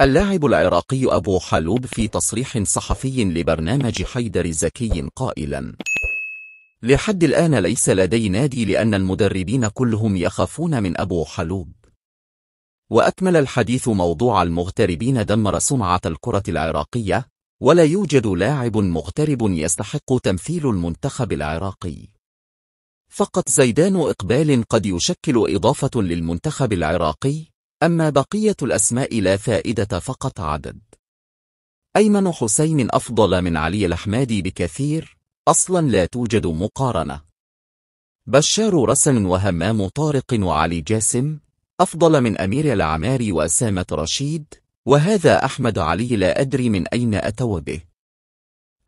اللاعب العراقي أبو حلوب في تصريح صحفي لبرنامج حيدر زكي قائلا لحد الآن ليس لدي نادي لأن المدربين كلهم يخافون من أبو حلوب وأكمل الحديث موضوع المغتربين دمر سمعة الكرة العراقية ولا يوجد لاعب مغترب يستحق تمثيل المنتخب العراقي فقط زيدان إقبال قد يشكل إضافة للمنتخب العراقي أما بقية الأسماء لا فائدة فقط عدد أيمن حسين أفضل من علي الأحمادي بكثير أصلا لا توجد مقارنة بشار رسل وهمام طارق وعلي جاسم أفضل من أمير العماري وأسامة رشيد وهذا أحمد علي لا أدري من أين أتوا به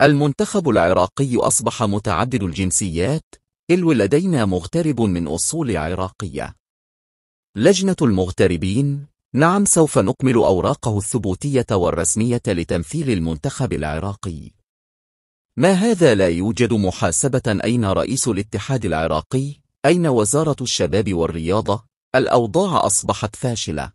المنتخب العراقي أصبح متعدد الجنسيات إلو لدينا مغترب من أصول عراقية لجنة المغتربين نعم سوف نكمل أوراقه الثبوتية والرسمية لتمثيل المنتخب العراقي ما هذا لا يوجد محاسبة أين رئيس الاتحاد العراقي؟ أين وزارة الشباب والرياضة؟ الأوضاع أصبحت فاشلة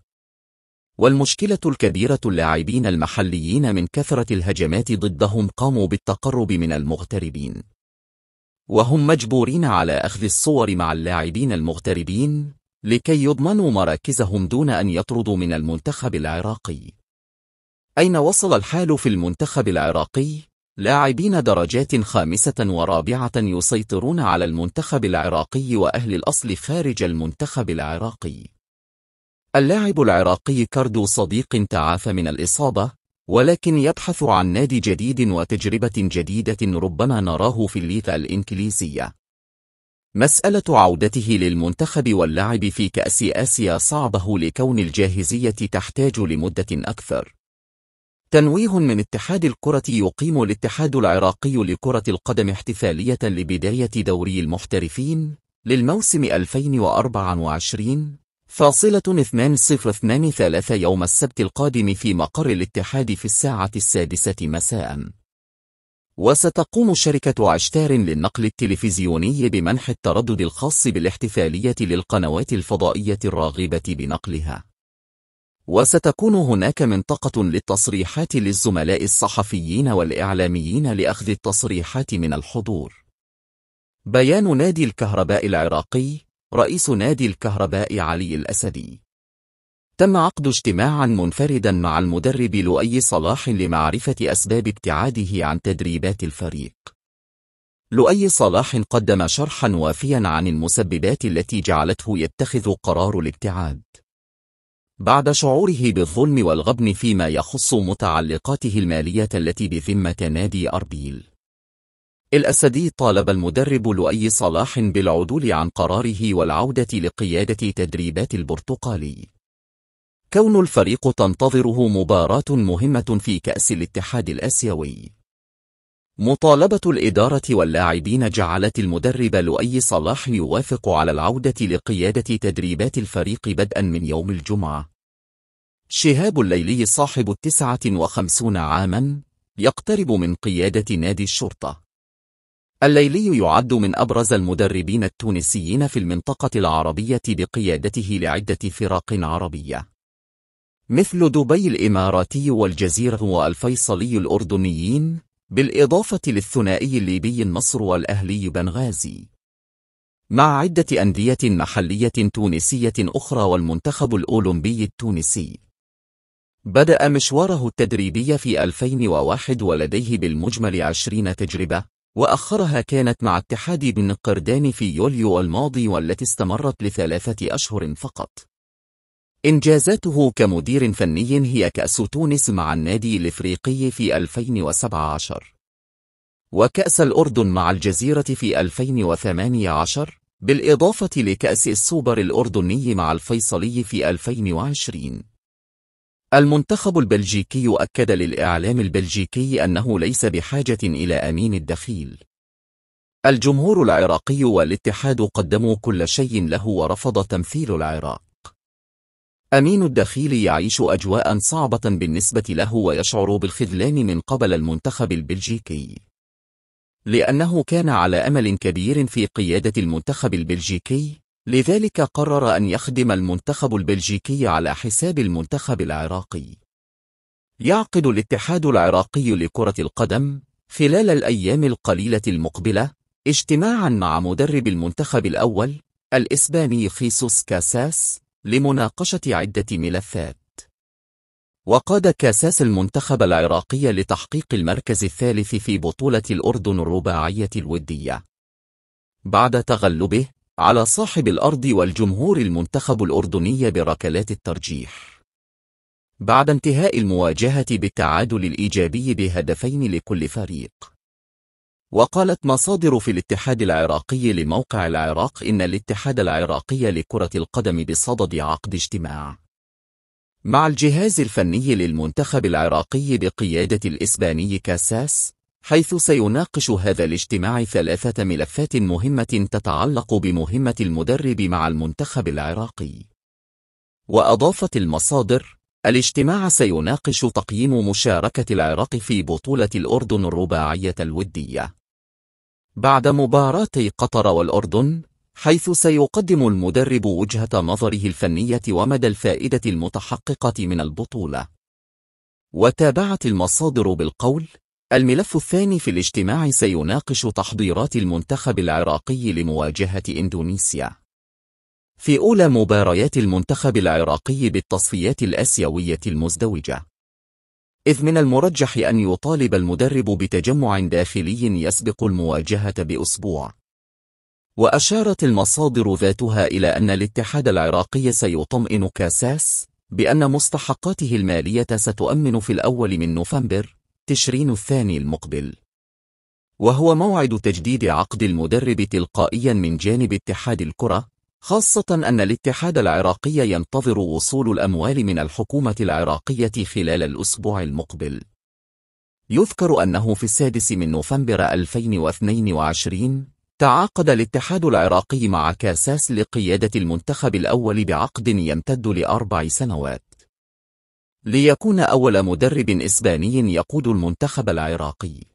والمشكلة الكبيرة اللاعبين المحليين من كثرة الهجمات ضدهم قاموا بالتقرب من المغتربين وهم مجبورين على أخذ الصور مع اللاعبين المغتربين لكي يضمنوا مراكزهم دون أن يطردوا من المنتخب العراقي أين وصل الحال في المنتخب العراقي؟ لاعبين درجات خامسة ورابعة يسيطرون على المنتخب العراقي وأهل الأصل خارج المنتخب العراقي اللاعب العراقي كاردو صديق تعافى من الإصابة ولكن يبحث عن نادي جديد وتجربة جديدة ربما نراه في الليثا الإنكليزية مسألة عودته للمنتخب واللعب في كأس آسيا صعبه لكون الجاهزية تحتاج لمدة أكثر تنويه من اتحاد الكرة يقيم الاتحاد العراقي لكرة القدم احتفالية لبداية دوري المحترفين للموسم 2024 فاصلة 2023 يوم السبت القادم في مقر الاتحاد في الساعة السادسة مساءً وستقوم شركة عشتار للنقل التلفزيوني بمنح التردد الخاص بالاحتفالية للقنوات الفضائية الراغبة بنقلها. وستكون هناك منطقة للتصريحات للزملاء الصحفيين والإعلاميين لأخذ التصريحات من الحضور. بيان نادي الكهرباء العراقي رئيس نادي الكهرباء علي الأسدي تم عقد اجتماعا منفردا مع المدرب لؤي صلاح لمعرفة أسباب ابتعاده عن تدريبات الفريق لؤي صلاح قدم شرحا وافيا عن المسببات التي جعلته يتخذ قرار الابتعاد بعد شعوره بالظلم والغبن فيما يخص متعلقاته المالية التي بذمة نادي أربيل الأسدي طالب المدرب لؤي صلاح بالعدول عن قراره والعودة لقيادة تدريبات البرتقالي كون الفريق تنتظره مباراة مهمة في كأس الاتحاد الآسيوي مطالبة الإدارة واللاعبين جعلت المدرب لؤي صلاح يوافق على العودة لقيادة تدريبات الفريق بدءا من يوم الجمعة شهاب الليلي صاحب التسعة وخمسون عاما يقترب من قيادة نادي الشرطة الليلي يعد من أبرز المدربين التونسيين في المنطقة العربية بقيادته لعدة فرق عربية مثل دبي الإماراتي والجزيرة والفيصلي الأردنيين بالإضافة للثنائي الليبي مصر والأهلي بنغازي مع عدة أندية محلية تونسية أخرى والمنتخب الأولمبي التونسي بدأ مشواره التدريبي في 2001 ولديه بالمجمل 20 تجربة وأخرها كانت مع اتحاد بن قردان في يوليو الماضي والتي استمرت لثلاثة أشهر فقط إنجازاته كمدير فني هي كأس تونس مع النادي الإفريقي في 2017 وكأس الأردن مع الجزيرة في 2018 بالإضافة لكأس السوبر الأردني مع الفيصلي في 2020 المنتخب البلجيكي أكد للإعلام البلجيكي أنه ليس بحاجة إلى أمين الدخيل الجمهور العراقي والاتحاد قدموا كل شيء له ورفض تمثيل العراق أمين الدخيل يعيش أجواء صعبة بالنسبة له ويشعر بالخذلان من قبل المنتخب البلجيكي لأنه كان على أمل كبير في قيادة المنتخب البلجيكي لذلك قرر أن يخدم المنتخب البلجيكي على حساب المنتخب العراقي يعقد الاتحاد العراقي لكرة القدم خلال الأيام القليلة المقبلة اجتماعا مع مدرب المنتخب الأول الإسباني خيسوس كاساس لمناقشة عدة ملفات وقاد كاساس المنتخب العراقي لتحقيق المركز الثالث في بطولة الأردن الرباعية الودية بعد تغلبه على صاحب الأرض والجمهور المنتخب الأردني بركلات الترجيح بعد انتهاء المواجهة بالتعادل الإيجابي بهدفين لكل فريق وقالت مصادر في الاتحاد العراقي لموقع العراق إن الاتحاد العراقي لكرة القدم بصدد عقد اجتماع مع الجهاز الفني للمنتخب العراقي بقيادة الإسباني كاساس حيث سيناقش هذا الاجتماع ثلاثة ملفات مهمة تتعلق بمهمة المدرب مع المنتخب العراقي وأضافت المصادر الاجتماع سيناقش تقييم مشاركة العراق في بطولة الأردن الرباعية الودية بعد مباراتي قطر والأردن حيث سيقدم المدرب وجهة نظره الفنية ومدى الفائدة المتحققة من البطولة وتابعت المصادر بالقول الملف الثاني في الاجتماع سيناقش تحضيرات المنتخب العراقي لمواجهة إندونيسيا في أولى مباريات المنتخب العراقي بالتصفيات الأسيوية المزدوجة إذ من المرجح أن يطالب المدرب بتجمع داخلي يسبق المواجهة بأسبوع وأشارت المصادر ذاتها إلى أن الاتحاد العراقي سيطمئن كاساس بأن مستحقاته المالية ستؤمن في الأول من نوفمبر تشرين الثاني المقبل وهو موعد تجديد عقد المدرب تلقائيا من جانب اتحاد الكرة خاصة أن الاتحاد العراقي ينتظر وصول الأموال من الحكومة العراقية خلال الأسبوع المقبل يذكر أنه في السادس من نوفمبر 2022 تعاقد الاتحاد العراقي مع كاساس لقيادة المنتخب الأول بعقد يمتد لأربع سنوات ليكون أول مدرب إسباني يقود المنتخب العراقي